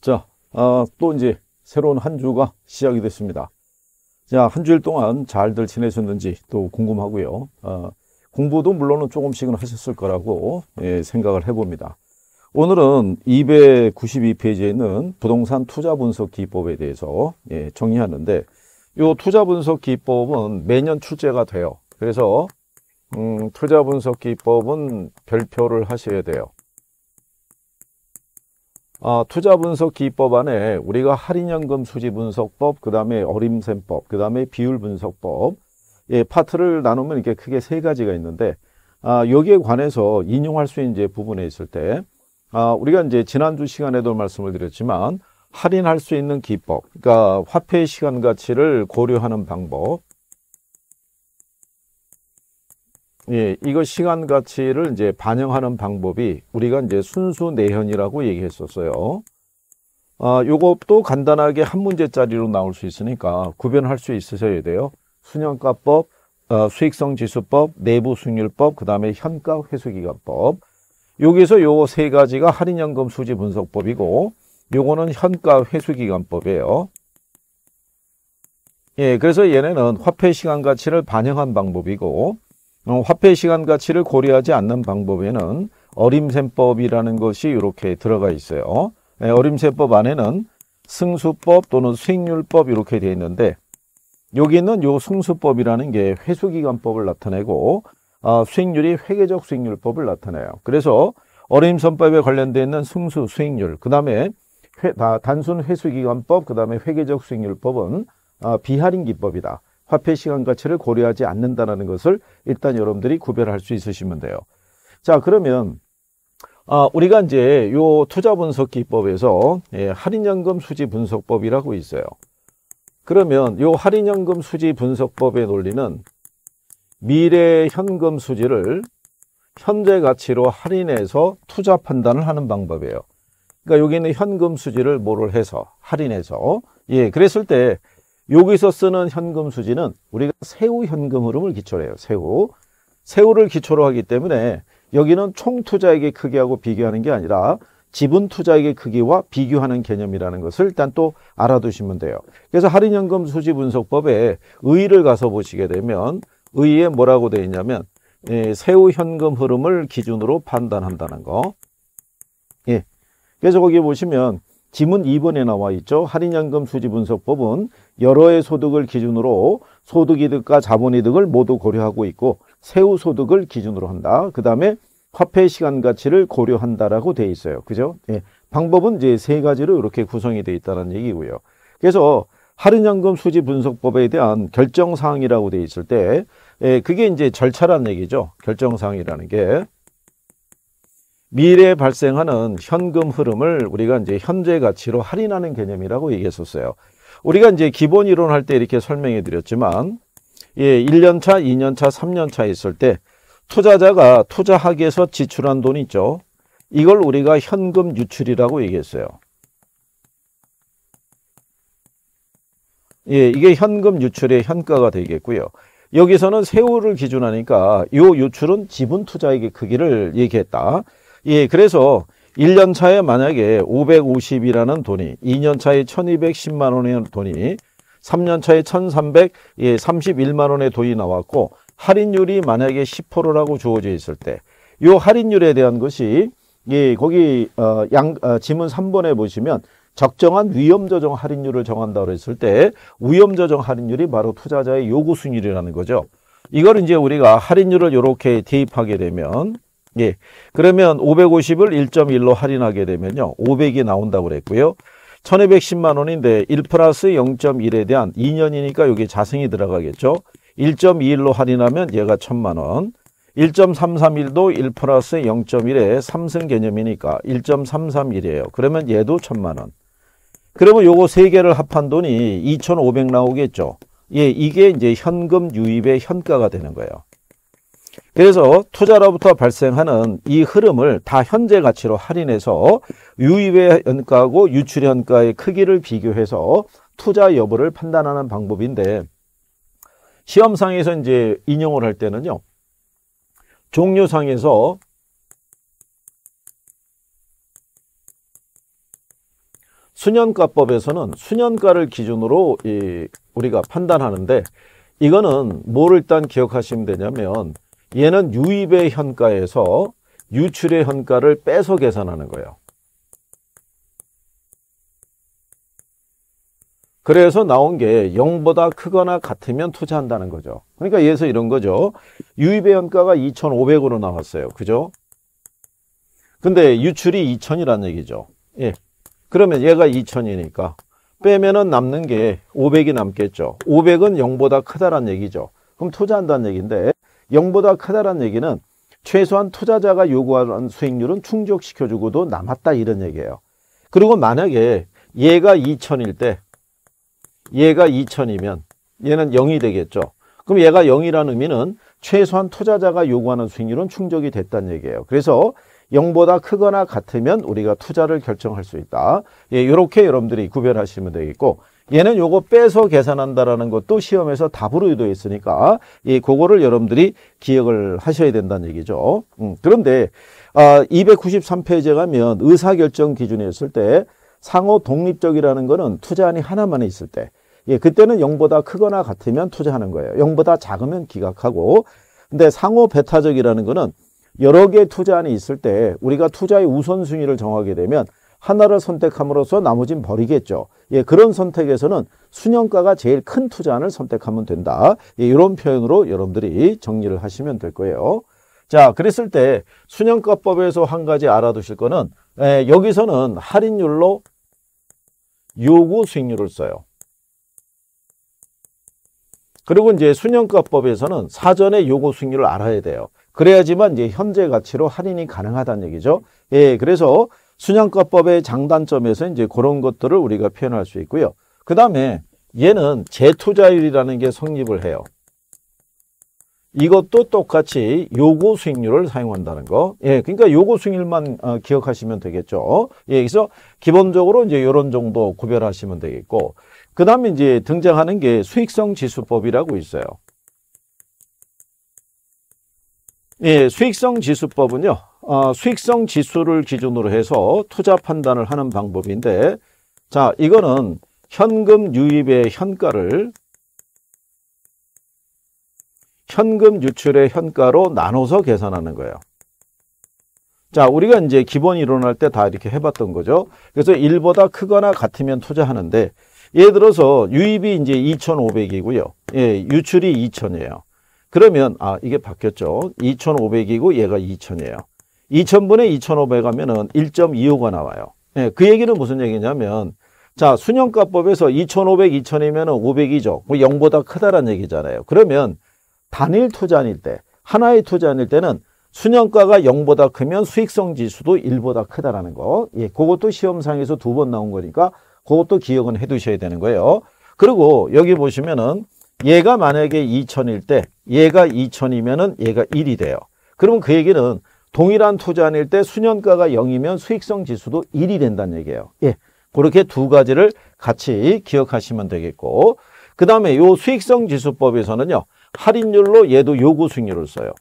자, 아, 또 이제 새로운 한 주가 시작이 됐습니다. 자, 한 주일 동안 잘들 지내셨는지 또 궁금하고요. 아, 공부도 물론은 조금씩은 하셨을 거라고 예, 생각을 해봅니다. 오늘은 292페이지에 있는 부동산 투자 분석 기법에 대해서 예, 정리하는데 이 투자 분석 기법은 매년 출제가 돼요. 그래서 음, 투자 분석 기법은 별표를 하셔야 돼요. 아, 어, 투자 분석 기법 안에 우리가 할인연금 수지 분석법, 그 다음에 어림셈법, 그 다음에 비율 분석법, 예, 파트를 나누면 이렇게 크게 세 가지가 있는데, 아, 여기에 관해서 인용할 수 있는 이제 부분에 있을 때, 아, 우리가 이제 지난주 시간에도 말씀을 드렸지만, 할인할 수 있는 기법, 그러니까 화폐 시간 가치를 고려하는 방법, 예, 이거 시간 가치를 이제 반영하는 방법이 우리가 이제 순수 내현이라고 얘기했었어요. 아, 요것도 간단하게 한 문제짜리로 나올 수 있으니까 구별할 수 있으셔야 돼요. 순현가법, 어, 수익성 지수법, 내부 승률법 그다음에 현가 회수기간법. 여기서 요 세 가지가 할인연금 수지 분석법이고 요거는 현가 회수기간법이에요. 예, 그래서 얘네는 화폐 시간 가치를 반영한 방법이고 어, 화폐 시간 가치를 고려하지 않는 방법에는 어림셈법이라는 것이 이렇게 들어가 있어요. 예, 어림셈법 안에는 승수법 또는 수익률법 이렇게 되어 있는데 여기 있는 요 승수법이라는 게 회수기간법을 나타내고 아, 수익률이 회계적 수익률법을 나타내요. 그래서 어림셈법에 관련되어 있는 승수, 수익률, 그 다음에 아, 단순 회수기관법그 다음에 회계적 수익률법은 아, 비할인 기법이다. 화폐 시간 가치를 고려하지 않는다는 것을 일단 여러분들이 구별할 수 있으시면 돼요. 자, 그러면 아, 우리가 이제 요 투자 분석 기법에서 예, 할인연금 수지 분석법이라고 있어요. 그러면 요 할인연금 수지 분석법의 논리는 미래 현금 수지를 현재 가치로 할인해서 투자 판단을 하는 방법이에요. 그러니까 여기는 현금 수지를 뭐를 해서 할인해서 예 그랬을 때 여기서 쓰는 현금 수지는 우리가 세후 현금 흐름을 기초로 해요. 세후. 세후를 기초로 하기 때문에 여기는 총 투자액의 크기하고 비교하는 게 아니라 지분 투자액의 크기와 비교하는 개념이라는 것을 일단 또 알아두시면 돼요. 그래서 할인연금 수지 분석법에 의의를 가서 보시게 되면 의의에 뭐라고 되어 있냐면 예, 세후 현금 흐름을 기준으로 판단한다는 거. 예. 그래서 거기 보시면 지문 2번에 나와 있죠. 할인연금 수지분석법은 여러 의 소득을 기준으로 소득이득과 자본이득을 모두 고려하고 있고 세후 소득을 기준으로 한다. 그 다음에 화폐 시간 가치를 고려한다라고 돼 있어요. 그죠? 예. 방법은 이제 세 가지로 이렇게 구성이 돼 있다는 얘기고요. 그래서 할인연금 수지 분석법에 대한 결정 사항이라고 돼 있을 때 예, 그게 이제 절차란 얘기죠. 결정 사항이라는 게 미래에 발생하는 현금 흐름을 우리가 이제 현재 가치로 할인하는 개념이라고 얘기했었어요. 우리가 이제 기본 이론 할 때 이렇게 설명해 드렸지만 예, 1년차, 2년차, 3년차 있을 때 투자자가 투자하기에서 지출한 돈 있죠. 이걸 우리가 현금 유출이라고 얘기했어요. 예, 이게 현금 유출의 현가가 되겠고요. 여기서는 세월을 기준하니까 이 유출은 지분 투자액의 크기를 얘기했다. 예, 그래서 1년 차에 만약에 550이라는 돈이, 2년 차에 1210만 원의 돈이, 3년 차에 1331만 예, 원의 돈이 나왔고 할인율이 만약에 10%라고 주어져 있을 때이 할인율에 대한 것이 예, 거기 어, 양 어, 지문 3번에 보시면 적정한 위험 조정 할인율을 정한다고 했을 때 위험 조정 할인율이 바로 투자자의 요구 순율이라는 거죠. 이걸 이제 우리가 할인율을 이렇게 대입하게 되면 예. 그러면 550을 1.1로 할인하게 되면요. 500이 나온다고 그랬고요. 1210만 원인데 1 플러스 0.1에 대한 2년이니까 여기 자생이 들어가겠죠. 1.21로 할인하면 얘가 1000만 원. 1.331도 1 플러스 0.1에 3승 개념이니까 1.331이에요. 그러면 얘도 1000만 원. 그러면 요거 세 개를 합한 돈이 2,500 나오겠죠. 예, 이게 이제 현금 유입의 현가가 되는 거예요. 그래서 투자로부터 발생하는 이 흐름을 다 현재 가치로 할인해서 유입의 현가하고 유출 현가의 크기를 비교해서 투자 여부를 판단하는 방법인데 시험상에서 이제 인용을 할 때는요. 종류상에서 수년가법에서는 수년가를 기준으로 이 우리가 판단하는데 이거는 뭘 일단 기억하시면 되냐면 얘는 유입의 현가에서 유출의 현가를 빼서 계산하는 거예요. 그래서 나온 게 0보다 크거나 같으면 투자한다는 거죠. 그러니까 예에서 이런 거죠. 유입의 현가가 2,500으로 나왔어요. 그죠? 근데 유출이 2,000이라는 얘기죠. 예. 그러면 얘가 2,000이니까 빼면은 남는 게 500이 남겠죠. 500은 0보다 크다라는 얘기죠. 그럼 투자한다는 얘기인데 0보다 크다라는 얘기는 최소한 투자자가 요구하는 수익률은 충족시켜주고도 남았다 이런 얘기예요. 그리고 만약에 얘가 2천일 때 얘가 2천이면 얘는 0이 되겠죠. 그럼 얘가 0이라는 의미는 최소한 투자자가 요구하는 수익률은 충족이 됐다는 얘기예요. 그래서 0보다 크거나 같으면 우리가 투자를 결정할 수 있다. 예, 이렇게 여러분들이 구별하시면 되겠고 얘는 요거 빼서 계산한다라는 것도 시험에서 답으로 유도했으니까 이 그거를 여러분들이 기억을 하셔야 된다는 얘기죠. 음, 그런데 아, 293페이지에 가면 의사결정 기준에 있을 때 상호 독립적이라는 거는 투자안이 하나만 있을 때 예, 그때는 0보다 크거나 같으면 투자하는 거예요. 0보다 작으면 기각하고 근데 상호 배타적이라는 거는 여러 개의 투자안이 있을 때 우리가 투자의 우선순위를 정하게 되면 하나를 선택함으로써 나머진 버리겠죠. 예, 그런 선택에서는 수년가가 제일 큰 투자안을 선택하면 된다. 예, 이런 표현으로 여러분들이 정리를 하시면 될 거예요. 자, 그랬을 때 수년가법에서 한 가지 알아두실 거는 예, 여기서는 할인율로 요구 수익률을 써요. 그리고 이제 수년가법에서는 사전에 요구 수익률을 알아야 돼요. 그래야지만 이제 현재 가치로 할인이 가능하다는 얘기죠. 예, 그래서 순양가법의 장단점에서 이제 그런 것들을 우리가 표현할 수 있고요. 그 다음에 얘는 재투자율이라는 게 성립을 해요. 이것도 똑같이 요구 수익률을 사용한다는 거. 예, 그러니까 요구 수익률만 어, 기억하시면 되겠죠. 예, 그래서 기본적으로 이제 요런 정도 구별하시면 되겠고, 그 다음에 이제 등장하는 게 수익성 지수법이라고 있어요. 예, 수익성 지수법은요, 어, 수익성 지수를 기준으로 해서 투자 판단을 하는 방법인데 자 이거는 현금 유입의 현가를 현금 유출의 현가로 나눠서 계산하는 거예요. 자, 우리가 이제 기본 이론할 때다 이렇게 해봤던 거죠. 그래서 1보다 크거나 같으면 투자하는데, 예를 들어서 유입이 이제 2,500이고요. 예, 유출이 2,000이에요. 그러면, 아, 이게 바뀌었죠. 2,500이고 얘가 2,000이에요. 2000분의 2500 하면은 1.25가 나와요. 예, 그 얘기는 무슨 얘기냐면 자, 순형가법에서 2500, 2000이면은 500이죠. 뭐 0보다 크다라는 얘기잖아요. 그러면 단일 투자일 때, 하나의 투자일 때는 순형가가 0보다 크면 수익성 지수도 1보다 크다라는 거. 예, 그것도 시험상에서 두 번 나온 거니까 그것도 기억은 해 두셔야 되는 거예요. 그리고 여기 보시면은 얘가 만약에 2000일 때 얘가 2000이면은 얘가 1이 돼요. 그러면 그 얘기는 동일한 투자 아닐 때 수년가가 0이면 수익성 지수도 1이 된다는 얘기예요. 예. 그렇게 두 가지를 같이 기억하시면 되겠고 그 다음에 요 수익성 지수법에서는요. 할인율로 얘도 요구 수익률을 써요.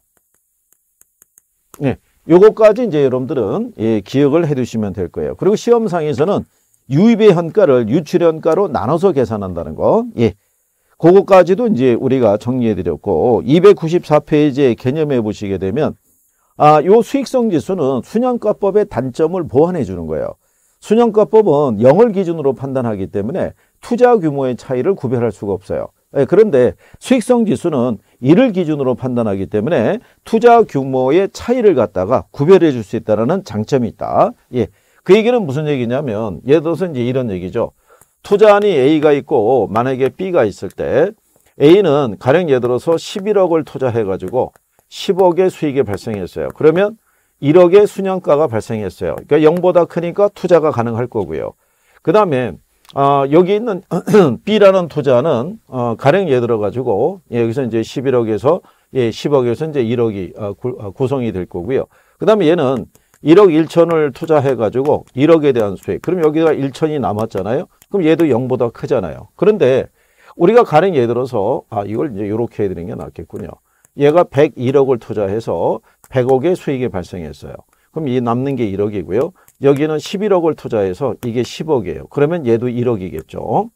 예. 요거까지 이제 여러분들은 예, 기억을 해 두시면 될 거예요. 그리고 시험상에서는 유입의 현가를 유출현가로 나눠서 계산한다는 거. 예. 그거까지도 이제 우리가 정리해 드렸고 294페이지에 개념해 보시게 되면 아, 요 수익성 지수는 수년가법의 단점을 보완해 주는 거예요. 수년가법은0을 기준으로 판단하기 때문에 투자 규모의 차이를 구별할 수가 없어요. 예, 그런데 수익성 지수는 1을 기준으로 판단하기 때문에 투자 규모의 차이를 갖다가 구별해 줄 수 있다는 장점이 있다. 예. 그 얘기는 무슨 얘기냐면 예를 들어서 이제 이런 얘기죠. 투자안이 A가 있고 만약에 B가 있을 때 A는 가령 예를 들어서 11억을 투자해 가지고 10억의 수익이 발생했어요. 그러면 1억의 수년가가 발생했어요. 그러니까 0보다 크니까 투자가 가능할 거고요. 그 다음에 어, 여기 있는 B라는 투자는 어, 가령 예 들어가지고 여기서 이제 11억에서 예, 10억에서 이제 1억이 어, 구, 어, 성이될 거고요. 그 다음에 얘는 1억 1천을 투자해가지고 1억에 대한 수익. 그럼 여기가 1천이 남았잖아요. 그럼 얘도 0보다 크잖아요. 그런데 우리가 가령 예 들어서 아 이걸 이제 이렇게 해드리는 게 낫겠군요. 얘가 101억을 투자해서 100억의 수익이 발생했어요. 그럼 이 남는 게 1억이고요. 여기는 11억을 투자해서 이게 10억이에요. 그러면 얘도 1억이겠죠.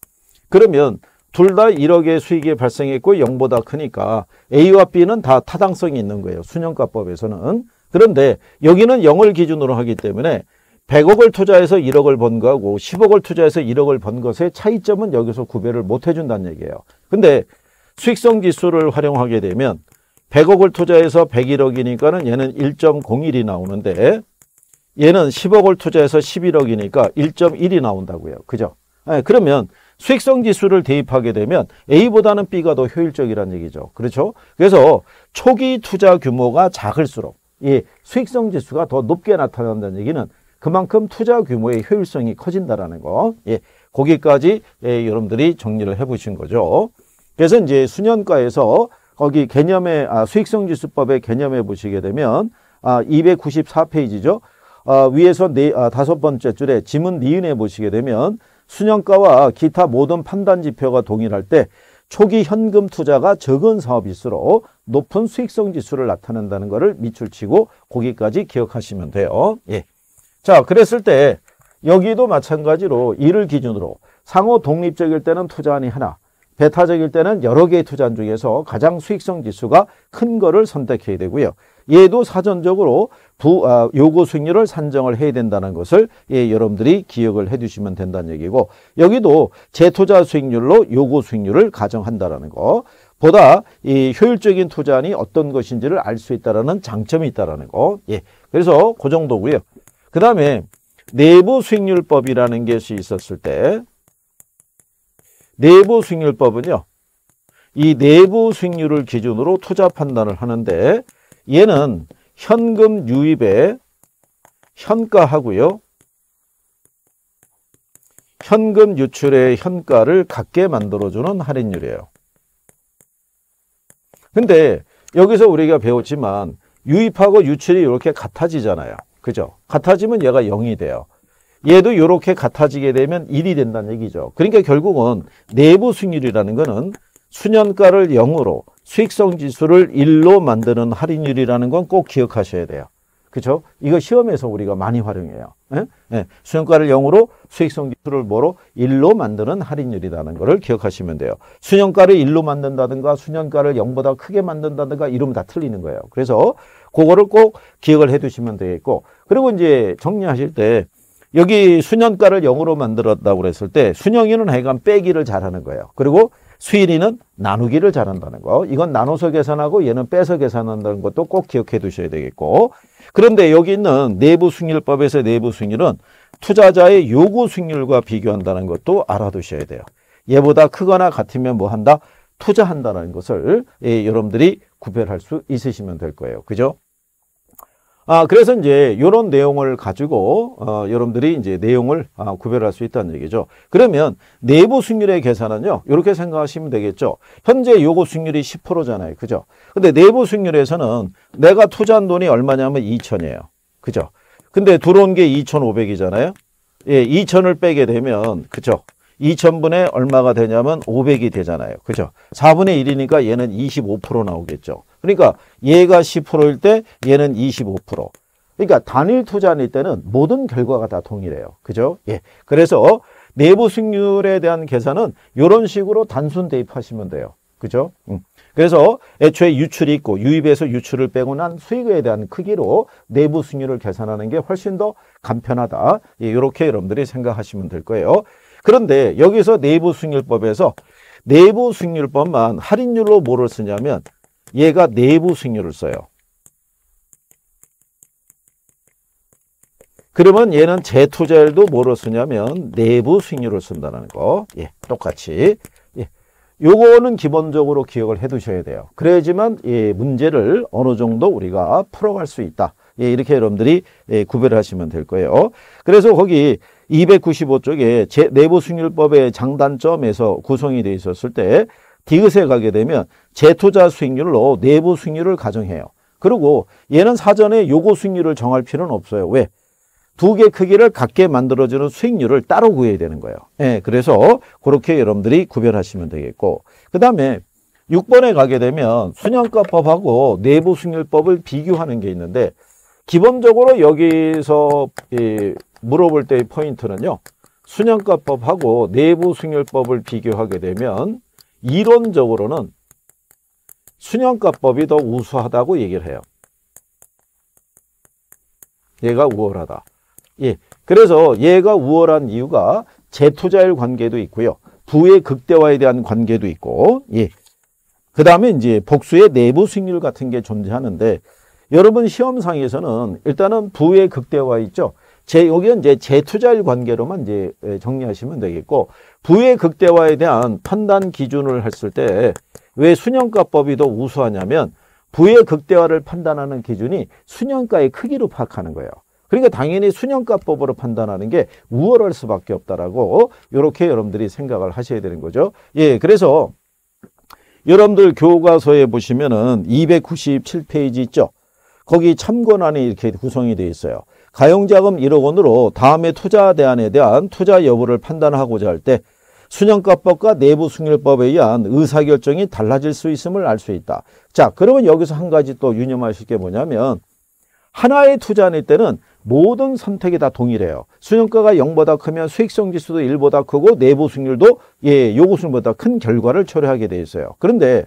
그러면 둘 다 1억의 수익이 발생했고 0보다 크니까 A와 B는 다 타당성이 있는 거예요. 순형가법에서는. 그런데 여기는 0을 기준으로 하기 때문에 100억을 투자해서 1억을 번 거하고 10억을 투자해서 1억을 번 것의 차이점은 여기서 구별을 못 해준다는 얘기예요. 근데 수익성 지수를 활용하게 되면 100억을 투자해서 101억이니까는 얘는 1.01이 나오는데 얘는 10억을 투자해서 11억이니까 1.1이 나온다고요. 그죠? 네, 그러면 수익성 지수를 대입하게 되면 A보다는 B가 더 효율적이라는 얘기죠. 그렇죠? 그래서 초기 투자 규모가 작을수록 이 수익성 지수가 더 높게 나타난다는 얘기는 그만큼 투자 규모의 효율성이 커진다라는 거. 예, 거기까지 예, 여러분들이 정리를 해보신 거죠. 그래서 이제 수년가에서 거기 개념의 아, 수익성 지수법의 개념에 보시게 되면 아, 294페이지죠. 아, 위에서 네, 아, 다섯 번째 줄에 지문 니은에 보시게 되면 순영가와 기타 모든 판단 지표가 동일할 때 초기 현금 투자가 적은 사업일수록 높은 수익성 지수를 나타낸다는 것을 밑줄 치고 거기까지 기억하시면 돼요. 예. 자, 그랬을 때 여기도 마찬가지로 이를 기준으로 상호 독립적일 때는 투자안이 하나, 베타적일 때는 여러 개의 투자 중에서 가장 수익성 지수가 큰 거를 선택해야 되고요. 얘도 사전적으로 부, 아, 요구 수익률을 산정을 해야 된다는 것을 예, 여러분들이 기억을 해주시면 된다는 얘기고 여기도 재투자 수익률로 요구 수익률을 가정한다라는 거 보다 이 효율적인 투자안이 어떤 것인지를 알 수 있다는 장점이 있다는 거 예, 그래서 그 정도고요. 그 다음에 내부 수익률법이라는 것이 있었을 때 내부 수익률법은요. 이 내부 수익률을 기준으로 투자 판단을 하는데 얘는 현금 유입에 현가하고요. 현금 유출의 현가를 갖게 만들어주는 할인율이에요. 근데 여기서 우리가 배웠지만 유입하고 유출이 이렇게 같아지잖아요. 그죠? 같아지면 얘가 0이 돼요. 얘도 이렇게 같아지게 되면 1이 된다는 얘기죠. 그러니까 결국은 내부 수익률이라는 거는 수년가를 0으로 수익성 지수를 1로 만드는 할인율이라는 건 꼭 기억하셔야 돼요. 그렇죠? 이거 시험에서 우리가 많이 활용해요. 예? 예. 수년가를 0으로 수익성 지수를 뭐로? 1로 만드는 할인율이라는 거를 기억하시면 돼요. 수년가를 1로 만든다든가 수년가를 0보다 크게 만든다든가 이러면 다 틀리는 거예요. 그래서 그거를 꼭 기억을 해두시면 되겠고 그리고 이제 정리하실 때 여기 수년가를 0으로 만들었다고 그랬을 때 순영이는 하여간 빼기를 잘하는 거예요. 그리고 수일이는 나누기를 잘한다는 거. 이건 나눠서 계산하고 얘는 빼서 계산한다는 것도 꼭 기억해 두셔야 되겠고. 그런데 여기 있는 내부 승률법에서 내부 승률은 투자자의 요구 승률과 비교한다는 것도 알아두셔야 돼요. 얘보다 크거나 같으면 뭐 한다? 투자한다는 것을 예, 여러분들이 구별할 수 있으시면 될 거예요. 그죠? 아, 그래서 이제 이런 내용을 가지고 어, 여러분들이 이제 내용을 아, 구별할 수 있다는 얘기죠. 그러면 내부 수익률의 계산은요. 이렇게 생각하시면 되겠죠. 현재 요구 수익률이 10%잖아요. 그죠? 근데 내부 수익률에서는 내가 투자한 돈이 얼마냐면 2천이에요. 그죠? 근데 들어온 게 2,500이잖아요. 예, 2천을 빼게 되면 그죠? 2천분의 얼마가 되냐면 500이 되잖아요. 그죠? 4분의 1이니까 얘는 25% 나오겠죠. 그러니까 얘가 10%일 때 얘는 25%. 그러니까 단일 투자일 때는 모든 결과가 다 동일해요. 그죠? 예. 그래서 내부 수익률에 대한 계산은 이런 식으로 단순 대입하시면 돼요. 그죠? 음. 그래서 애초에 유출이 있고 유입에서 유출을 빼고 난 수익에 대한 크기로 내부 수익률을 계산하는 게 훨씬 더 간편하다. 예, 이렇게 여러분들이 생각하시면 될 거예요. 그런데 여기서 내부 수익률법에서 내부 수익률법만 할인율로 뭐를 쓰냐면 얘가 내부 승률을 써요. 그러면 얘는 재투자율도 뭐로 쓰냐면 내부 수익률을 쓴다는 거. 예, 똑같이. 예. 요거는 기본적으로 기억을 해 두셔야 돼요. 그래야지만 예, 문제를 어느 정도 우리가 풀어갈 수 있다. 예, 이렇게 여러분들이 예, 구별 하시면 될 거예요. 그래서 거기 295쪽에 내부 수익률법의 장단점에서 구성이 되어 있었을 때 디귿에 가게 되면 재투자 수익률로 내부 수익률을 가정해요. 그리고 얘는 사전에 요구 수익률을 정할 필요는 없어요. 왜? 두 개 크기를 같게 만들어주는 수익률을 따로 구해야 되는 거예요. 예, 그래서 그렇게 여러분들이 구별하시면 되겠고 그 다음에 6번에 가게 되면 순양가법하고 내부 수익률법을 비교하는 게 있는데 기본적으로 여기서 물어볼 때의 포인트는요. 순양가법하고 내부 수익률법을 비교하게 되면 이론적으로는 순형가법이 더 우수하다고 얘기를 해요. 얘가 우월하다. 예. 그래서 얘가 우월한 이유가 재투자율 관계도 있고요. 부의 극대화에 대한 관계도 있고, 예. 그 다음에 이제 복수의 내부 수익률 같은 게 존재하는데, 여러분 시험상에서는 일단은 부의 극대화 있죠. 제 여기는 이제 재투자일 관계로만 이제 예, 정리하시면 되겠고 부의 극대화에 대한 판단 기준을 했을 때 왜 순형가법이 더 우수하냐면 부의 극대화를 판단하는 기준이 순형가의 크기로 파악하는 거예요. 그러니까 당연히 순형가법으로 판단하는 게 우월할 수밖에 없다라고 이렇게 여러분들이 생각을 하셔야 되는 거죠. 예, 그래서 여러분들 교과서에 보시면은 297페이지 있죠. 거기 참고란이 이렇게 구성이 되어 있어요. 가용자금 1억 원으로 다음에 투자 대안에 대한 투자 여부를 판단하고자 할 때 순영가법과 내부승률법에 의한 의사결정이 달라질 수 있음을 알 수 있다. 자 그러면 여기서 한 가지 또 유념하실 게 뭐냐면 하나의 투자일 때는 모든 선택이 다 동일해요. 수년가가 0보다 크면 수익성 지수도 1보다 크고 내부 승률도 예, 요구 순보다 큰 결과를 초래하게 되어 있어요. 그런데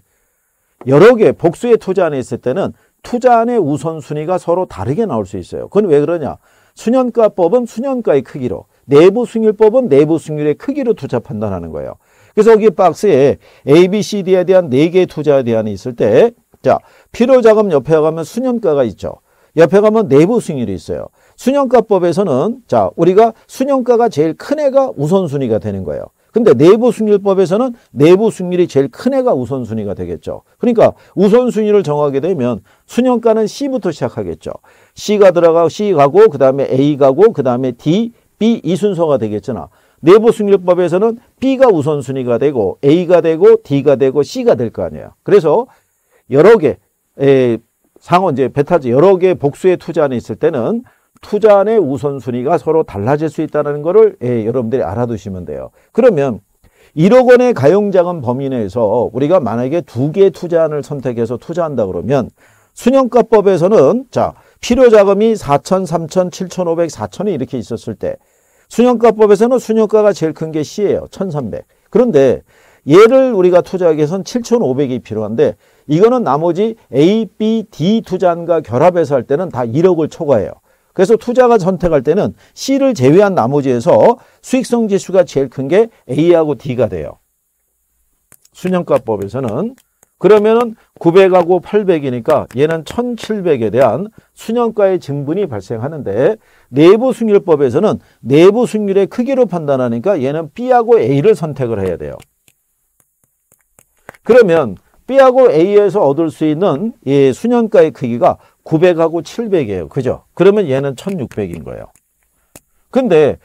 여러 개 복수의 투자 안에 있을 때는 투자안의 우선순위가 서로 다르게 나올 수 있어요. 그건 왜 그러냐? 수년가법은 수년가의 크기로, 내부 승률법은 내부 승률의 크기로 투자 판단하는 거예요. 그래서 여기 박스에 A, B, C, D에 대한 4개의 투자 에대한이 있을 때, 자, 필요자금 옆에 가면 수년가가 있죠. 옆에 가면 내부 승률이 있어요. 수년가법에서는, 자, 우리가 수년가가 제일 큰 애가 우선순위가 되는 거예요. 근데 내부 승률법에서는 내부 승률이 제일 큰 애가 우선순위가 되겠죠. 그러니까 우선순위를 정하게 되면 순영가는 C부터 시작하겠죠. C가 들어가고 C 가고 그 다음에 A 가고 그 다음에 D, B 이 순서가 되겠잖아. 내부 승률법에서는 B가 우선순위가 되고 A가 되고 D가 되고 C가 될 거 아니에요. 그래서 여러 개 에, 상호 이제 베타지 여러 개 복수의 투자 안에 있을 때는 투자안의 우선순위가 서로 달라질 수 있다는 것을 예, 여러분들이 알아두시면 돼요. 그러면 1억 원의 가용자금 범위 내에서 우리가 만약에 두 개의 투자안을 선택해서 투자한다 그러면 순형가법에서는 자 필요자금이 4천, 3천, 7 5 0 4천이 이렇게 있었을 때 순형가법에서는 순형가가 제일 큰 게 C예요. 1,300. 그런데 얘를 우리가 투자하기 위해서는 7,500이 필요한데 이거는 나머지 A, B, D 투자안과 결합해서 할 때는 다 1억을 초과해요. 그래서 투자가 선택할 때는 C를 제외한 나머지에서 수익성 지수가 제일 큰 게 A하고 D가 돼요. 순형가법에서는 그러면은 900하고 800이니까 얘는 1700에 대한 순형가의 증분이 발생하는데 내부 승률법에서는 내부 승률의 크기로 판단하니까 얘는 B하고 A를 선택을 해야 돼요. 그러면 B하고 A에서 얻을 수 있는 예, 순형가의 크기가 900하고 700이에요. 그죠? 그러면 얘는 1600인 거예요. 근데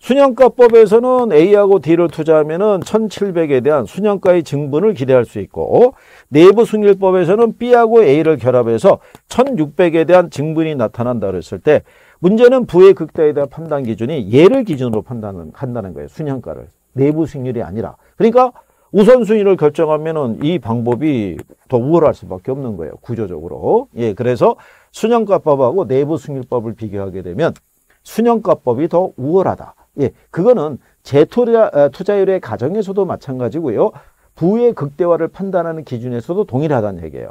순형가법에서는 A하고 D를 투자하면은 1700에 대한 순형가의 증분을 기대할 수 있고 어? 내부 승률법에서는 B하고 A를 결합해서 1600에 대한 증분이 나타난다 그랬을 때 문제는 부의 극대에 대한 판단 기준이 얘를 기준으로 판단한다는 거예요. 순형가를. 내부 승률이 아니라. 그러니까 우선순위를 결정하면은 이 방법이 더 우월할 수밖에 없는 거예요. 구조적으로. 예, 그래서 순형과법하고 내부승률법을 비교하게 되면 순형과법이 더 우월하다. 예, 그거는 재투자 아, 투자율의 가정에서도 마찬가지고요. 부의 극대화를 판단하는 기준에서도 동일하다는 얘기예요.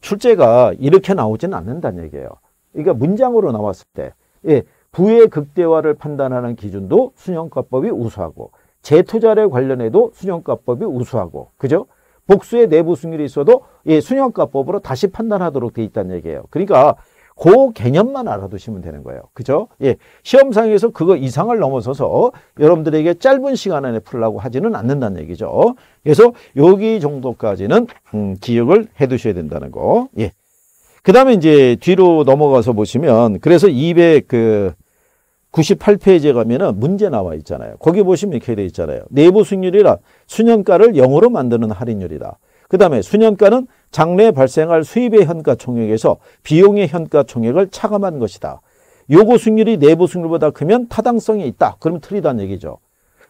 출제가 이렇게 나오지는 않는다는 얘기예요. 그러니까 문장으로 나왔을 때 예, 부의 극대화를 판단하는 기준도 순형과법이 우수하고 재투자를 관련해도 순형가법이 우수하고 그죠? 복수의 내부 승률이 있어도 예, 순형가법으로 다시 판단하도록 돼 있다는 얘기예요. 그러니까 그 개념만 알아두시면 되는 거예요. 그죠? 예. 시험상에서 그거 이상을 넘어서서 여러분들에게 짧은 시간 안에 풀라고 하지는 않는다는 얘기죠. 그래서 여기 정도까지는 음, 기억을 해 두셔야 된다는 거. 예. 그다음에 이제 뒤로 넘어가서 보시면 그래서 200그 98페이지에 가면은 문제 나와 있잖아요. 거기 보시면 이렇게 되어 있잖아요. 내부 수익률이라 수년가를 0으로 만드는 할인율이다. 그 다음에 수년가는 장래에 발생할 수입의 현가총액에서 비용의 현가총액을 차감한 것이다. 요구 수익률이 내부 수익률보다 크면 타당성이 있다. 그럼 틀리다는 얘기죠.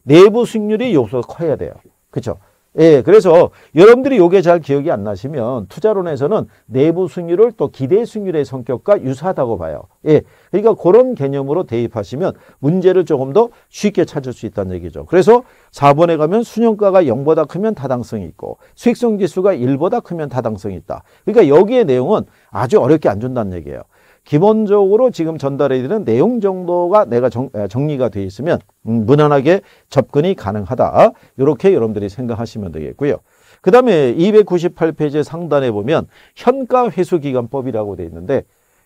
내부 수익률이 요소가 커야 돼요. 그렇죠? 예, 그래서 여러분들이 요게 잘 기억이 안 나시면 투자론에서는 내부 순위을또 기대 순위의 성격과 유사하다고 봐요. 예, 그러니까 그런 개념으로 대입하시면 문제를 조금 더 쉽게 찾을 수 있다는 얘기죠. 그래서 4번에 가면 순형가가 0보다 크면 타당성이 있고 수익성 지수가 1보다 크면 타당성이 있다. 그러니까 여기에 내용은 아주 어렵게 안 준다는 얘기예요. 기본적으로 지금 전달해드리는 내용 정도가 내가 정, 정리가 돼 있으면 음, 무난하게 접근이 가능하다. 이렇게 여러분들이 생각하시면 되겠고요. 그 다음에 298페이지 상단에 보면 현가 회수기간법이라고 돼 있는데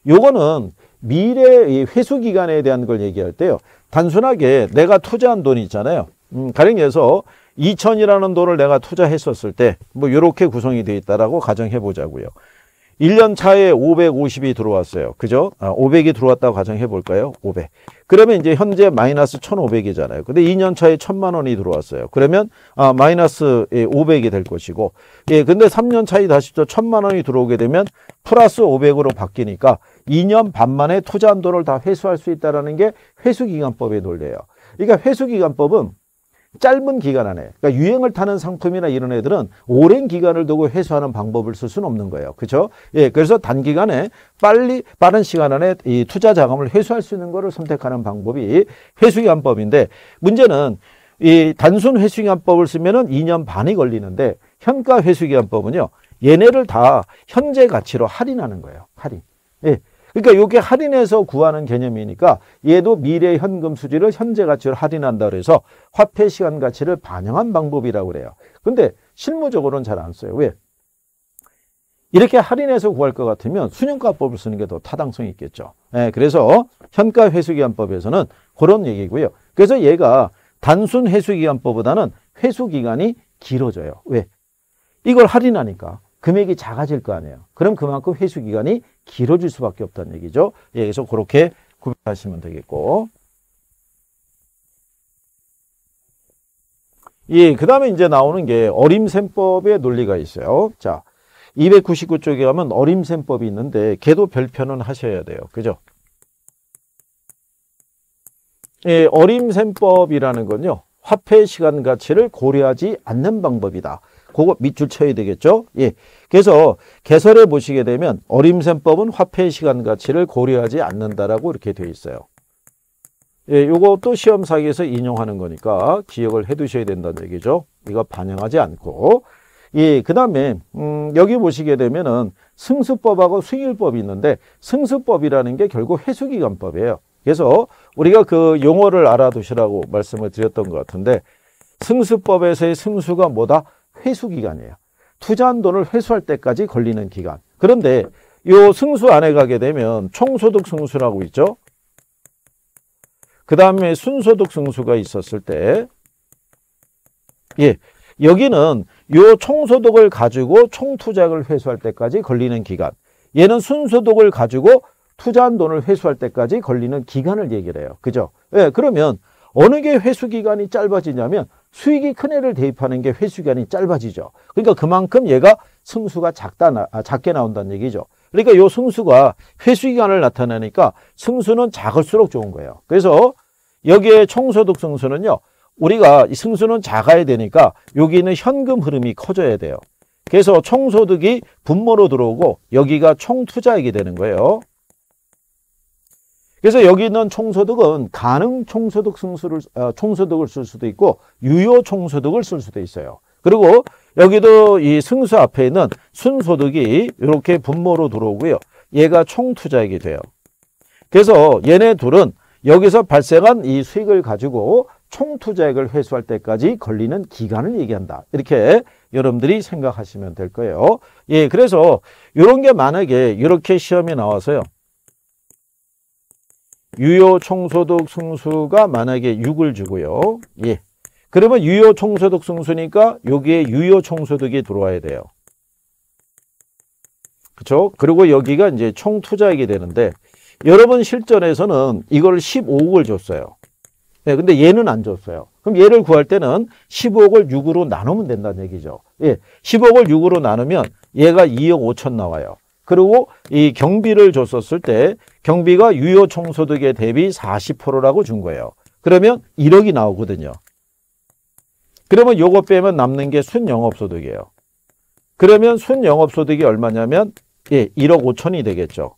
요거는 미래 회수기간에 대한 걸 얘기할 때요. 단순하게 내가 투자한 돈이 있잖아요. 음, 가령 해서 2천이라는 돈을 내가 투자했었을 때 뭐 이렇게 구성이 돼 있다라고 가정해 보자고요. 1년 차에 550이 들어왔어요. 그죠? 아, 500이 들어왔다고 가정해 볼까요? 500. 그러면 이제 현재 마이너스 1,500이잖아요. 근데 2년 차에 1,000만 원이 들어왔어요. 그러면 아, 마이너스 500이 예, 될 것이고 예, 근데 3년 차에 다시 또 1,000만 원이 들어오게 되면 플러스 500으로 바뀌니까 2년 반 만에 투자 한 돈을 다 회수할 수 있다라는 게 회수기간법의 논리예요. 그러니까 회수기간법은 짧은 기간 안에 그러니까 유행을 타는 상품이나 이런 애들은 오랜 기간을 두고 회수하는 방법을 쓸 수는 없는 거예요. 그렇죠? 예, 그래서 단기간에 빨리 빠른 시간 안에 이 투자 자금을 회수할 수 있는 거를 선택하는 방법이 회수기한법인데 문제는 이 단순 회수기한법을 쓰면은 2년 반이 걸리는데 현가 회수기한법은요. 얘네를 다 현재 가치로 할인하는 거예요. 할인. 예. 그러니까 이게 할인해서 구하는 개념이니까 얘도 미래 현금 수지를 현재 가치로 할인한다 그래서 화폐 시간 가치를 반영한 방법이라고 그래요. 근데 실무적으로는 잘 안 써요. 왜? 이렇게 할인해서 구할 것 같으면 수년가법을 쓰는 게 더 타당성이 있겠죠. 예, 그래서 현가 회수기간법에서는 그런 얘기고요. 그래서 얘가 단순 회수기간법보다는 회수기간이 길어져요. 왜? 이걸 할인하니까. 금액이 작아질 거 아니에요. 그럼 그만큼 회수 기간이 길어질 수밖에 없다는 얘기죠. 예, 그래서 그렇게 구분하시면 되겠고. 예, 그 다음에 이제 나오는 게 어림셈법의 논리가 있어요. 자, 299쪽에 가면 어림셈법이 있는데 걔도 별표는 하셔야 돼요. 그죠? 예, 어림셈법이라는 건요. 화폐 시간 가치를 고려하지 않는 방법이다. 그거 밑줄 쳐야 되겠죠. 예. 그래서 개설해 보시게 되면 어림셈법은 화폐 시간 가치를 고려하지 않는다라고 이렇게 되어 있어요. 예, 요것도 시험 사기에서 인용하는 거니까 기억을 해 두셔야 된다는 얘기죠. 이거 반영하지 않고 예, 그 다음에 음, 여기 보시게 되면은 승수법하고 수일법이 있는데 승수법이라는 게 결국 회수기간법이에요. 그래서 우리가 그 용어를 알아두시라고 말씀을 드렸던 것 같은데 승수법에서의 승수가 뭐다? 회수 기간이에요. 투자한 돈을 회수할 때까지 걸리는 기간. 그런데 요 승수 안에 가게 되면 총소득 승수라고 있죠. 그 다음에 순소득 승수가 있었을 때 예, 여기는 요 총소득을 가지고 총투자액을 회수할 때까지 걸리는 기간 얘는 순소득을 가지고 투자한 돈을 회수할 때까지 걸리는 기간을 얘기를 해요. 그죠? 예, 그러면 어느 게 회수 기간이 짧아지냐면 수익이 큰 애를 대입하는 게 회수기간이 짧아지죠. 그러니까 그만큼 얘가 승수가 작다, 아, 작게 나온다는 얘기죠. 그러니까 요 승수가 회수기간을 나타내니까 승수는 작을수록 좋은 거예요. 그래서 여기에 총소득 승수는요. 우리가 이 승수는 작아야 되니까 여기는 현금 흐름이 커져야 돼요. 그래서 총소득이 분모로 들어오고 여기가 총투자액이 되는 거예요. 그래서 여기 있는 총소득은 가능 총소득 승수를 어, 총소득을 쓸 수도 있고 유효 총소득을 쓸 수도 있어요. 그리고 여기도 이 승수 앞에 있는 순소득이 이렇게 분모로 들어오고요. 얘가 총투자액이 돼요. 그래서 얘네 둘은 여기서 발생한 이 수익을 가지고 총투자액을 회수할 때까지 걸리는 기간을 얘기한다. 이렇게 여러분들이 생각하시면 될 거예요. 예, 그래서 이런 게 만약에 이렇게 시험이 나와서요. 유효 총소득 승수가 만약에 6을 주고요. 예. 그러면 유효 총소득 승수니까 여기에 유효 총소득이 들어와야 돼요. 그렇죠? 그리고 여기가 이제 총 투자액이 되는데 여러분 실전에서는 이걸 15억을 줬어요. 네, 근데 얘는 안 줬어요. 그럼 얘를 구할 때는 15억을 6으로 나누면 된다는 얘기죠. 예, 15억을 6으로 나누면 얘가 2억 5천 나와요. 그리고 이 경비를 줬었을 때 경비가 유효 총소득에 대비 40%라고 준 거예요. 그러면 1억이 나오거든요. 그러면 요거 빼면 남는 게 순영업소득이에요. 그러면 순영업소득이 얼마냐면 예, 1억 5천이 되겠죠.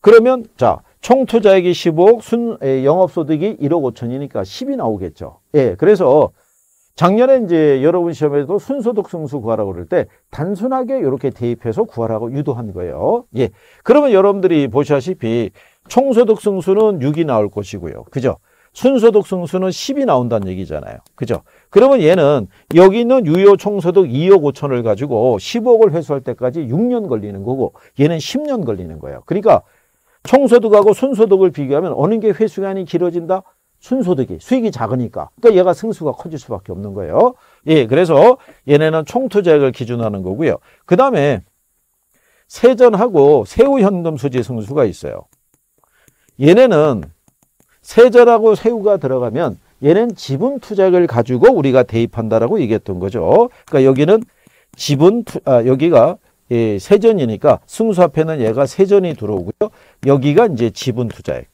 그러면 자 총투자액이 15억, 순 예, 영업소득이 1억 5천이니까 10이 나오겠죠. 예, 그래서 작년에 이제 여러분 시험에도 순소득 승수 구하라고 그럴 때 단순하게 이렇게 대입해서 구하라고 유도한 거예요. 예. 그러면 여러분들이 보시다시피 총소득 승수는 6이 나올 것이고요. 그죠? 순소득 승수는 10이 나온다는 얘기잖아요. 그죠? 그러면 얘는 여기 있는 유효 총소득 2억 5천을 가지고 10억을 회수할 때까지 6년 걸리는 거고 얘는 10년 걸리는 거예요. 그러니까 총소득하고 순소득을 비교하면 어느 게 회수기간이 길어진다? 순소득이 수익이 작으니까 그러니까 얘가 승수가 커질 수밖에 없는 거예요. 예, 그래서 얘네는 총투자액을 기준하는 거고요. 그 다음에 세전하고 세후현금 수지 승수가 있어요. 얘네는 세전하고 세후가 들어가면 얘는 지분 투자액을 가지고 우리가 대입한다라고 얘기했던 거죠. 그러니까 여기는 지분 투, 아, 여기가 예, 세전이니까 승수 앞에는 얘가 세전이 들어오고요. 여기가 이제 지분 투자액.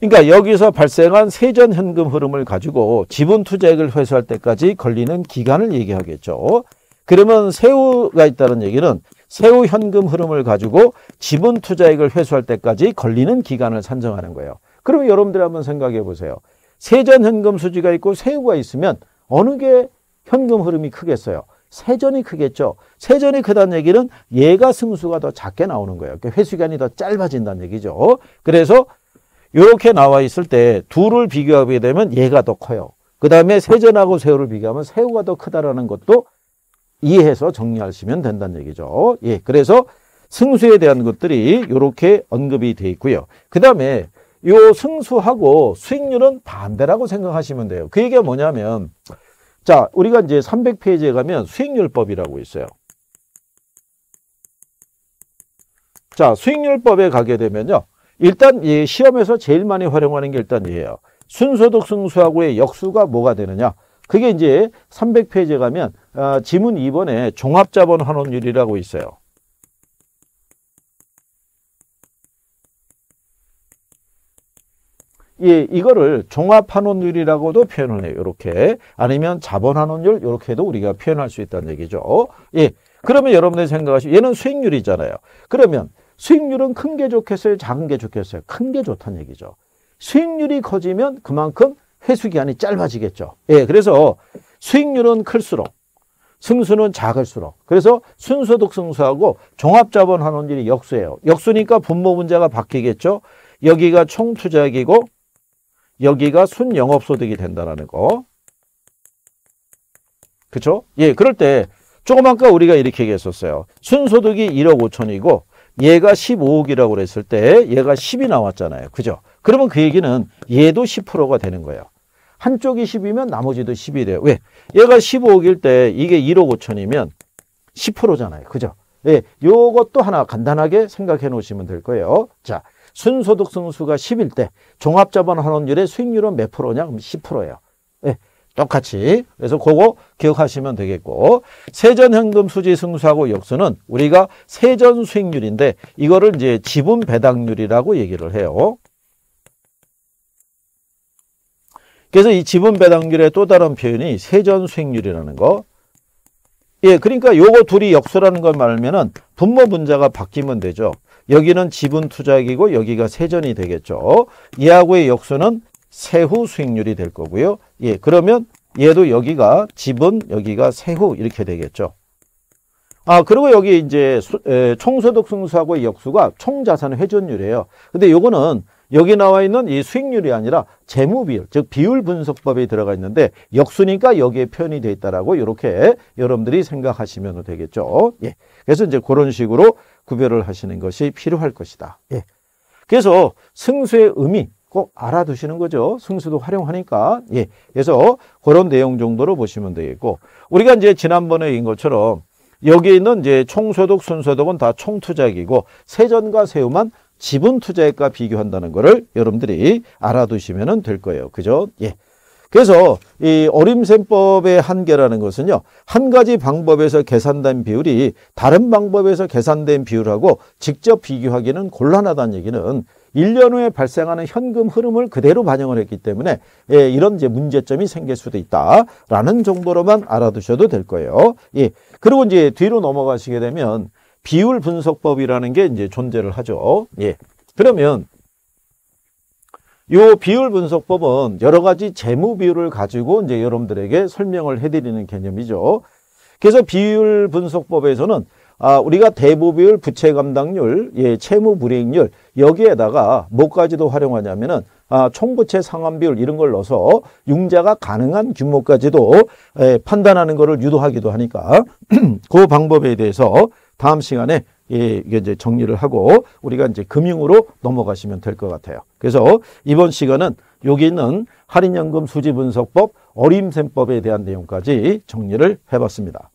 그러니까 여기서 발생한 세전 현금 흐름을 가지고 지분 투자액을 회수할 때까지 걸리는 기간을 얘기하겠죠. 그러면 세후가 있다는 얘기는 세후 현금 흐름을 가지고 지분 투자액을 회수할 때까지 걸리는 기간을 산정하는 거예요. 그럼 여러분들 한번 생각해 보세요. 세전 현금 수지가 있고 세후가 있으면 어느 게 현금 흐름이 크겠어요? 세전이 크겠죠. 세전이 크다는 얘기는 얘가 승수가 더 작게 나오는 거예요. 그러니까 회수기간이 더 짧아진다는 얘기죠. 그래서 이렇게 나와 있을 때 둘을 비교하게 되면 얘가 더 커요. 그 다음에 세전하고 새우를 비교하면 새우가 더 크다라는 것도 이해해서 정리하시면 된다는 얘기죠. 예, 그래서 승수에 대한 것들이 이렇게 언급이 돼 있고요. 그 다음에 이 승수하고 수익률은 반대라고 생각하시면 돼요. 그 얘기가 뭐냐면 자 우리가 이제 300페이지에 가면 수익률법이라고 있어요. 자 수익률법에 가게 되면요. 일단 예, 시험에서 제일 많이 활용하는 게 일단 이에요 순소득 승수하고의 역수가 뭐가 되느냐. 그게 이제 300페이지에 가면 아, 지문 2번에 종합자본 환원율이라고 있어요. 예, 이거를 종합환원율이라고도 표현을 해요. 이렇게 아니면 자본환원율 이렇게 해도 우리가 표현할 수 있다는 얘기죠. 예, 그러면 여러분들이 생각하시면 얘는 수익률이잖아요. 그러면 수익률은 큰 게 좋겠어요? 작은 게 좋겠어요? 큰 게 좋다는 얘기죠. 수익률이 커지면 그만큼 회수기간이 짧아지겠죠. 예, 그래서 수익률은 클수록 승수는 작을수록 그래서 순소득 승수하고 종합자본 환원율이 역수예요. 역수니까 분모 문제가 바뀌겠죠. 여기가 총투자액이고 여기가 순영업소득이 된다라는 거. 그렇죠? 예, 그럴 때 조금 아까 우리가 이렇게 얘기했었어요. 순소득이 1억 5천이고 얘가 15억이라고 그랬을 때 얘가 10이 나왔잖아요. 그죠? 그러면 그 얘기는 얘도 10%가 되는 거예요. 한쪽이 10이면 나머지도 10이 돼요. 왜? 얘가 15억일 때 이게 1억 5천이면 10%잖아요. 그죠? 예, 요것도 하나 간단하게 생각해 놓으시면 될 거예요. 자, 순소득 승수가 10일 때 종합자본 환원율의 수익률은 몇 프로냐? 그럼 10%예요. 예, 똑같이 그래서 그거 기억하시면 되겠고 세전현금 수지 승수하고 역수는 우리가 세전 수익률인데 이거를 이제 지분 배당률이라고 얘기를 해요. 그래서 이 지분 배당률의 또 다른 표현이 세전 수익률이라는 거. 예, 그러니까 요거 둘이 역수라는 걸 말면은 하 분모 분자가 바뀌면 되죠. 여기는 지분 투자액이고 여기가 세전이 되겠죠. 이하고의 역수는 세후 수익률이 될 거고요. 예, 그러면 얘도 여기가 지분, 여기가 세후 이렇게 되겠죠. 아, 그리고 여기 이제 총소득 승수하고의 역수가 총자산 회전율이에요. 근데 요거는 여기 나와 있는 이 수익률이 아니라 재무 비율, 즉 비율 분석법에 들어가 있는데 역수니까 여기에 표현이 돼 있다라고 이렇게 여러분들이 생각하시면 되겠죠. 예. 그래서 이제 그런 식으로 구별을 하시는 것이 필요할 것이다. 예. 그래서 승수의 의미, 꼭 알아두시는 거죠. 승수도 활용하니까. 예. 그래서 그런 내용 정도로 보시면 되겠고 우리가 이제 지난번에 인 것처럼 여기 있는 이제 총소득, 순소득은 다 총투자액이고 세전과 세후만 지분 투자액과 비교한다는 거를 여러분들이 알아두시면 될 거예요. 그죠? 예. 그래서 이 어림셈법의 한계라는 것은요. 한 가지 방법에서 계산된 비율이 다른 방법에서 계산된 비율하고 직접 비교하기는 곤란하다는 얘기는 1년 후에 발생하는 현금 흐름을 그대로 반영을 했기 때문에 예, 이런 이제 문제점이 생길 수도 있다라는 정도로만 알아두셔도 될 거예요. 예. 그리고 이제 뒤로 넘어가시게 되면 비율 분석법이라는 게 이제 존재를 하죠. 예. 그러면 요 비율 분석법은 여러 가지 재무 비율을 가지고 이제 여러분들에게 설명을 해드리는 개념이죠. 그래서 비율 분석법에서는 아, 우리가 대부비율, 부채 감당률, 예, 채무 불이익률 여기에다가 뭐까지도 활용하냐면은 아, 총부채 상환 비율 이런 걸 넣어서 융자가 가능한 규모까지도 예, 판단하는 것을 유도하기도 하니까 그 방법에 대해서 다음 시간에 예, 이게 이제 정리를 하고 우리가 이제 금융으로 넘어가시면 될 것 같아요. 그래서 이번 시간은 여기 있는 할인연금 수지분석법, 어림셈법에 대한 내용까지 정리를 해봤습니다.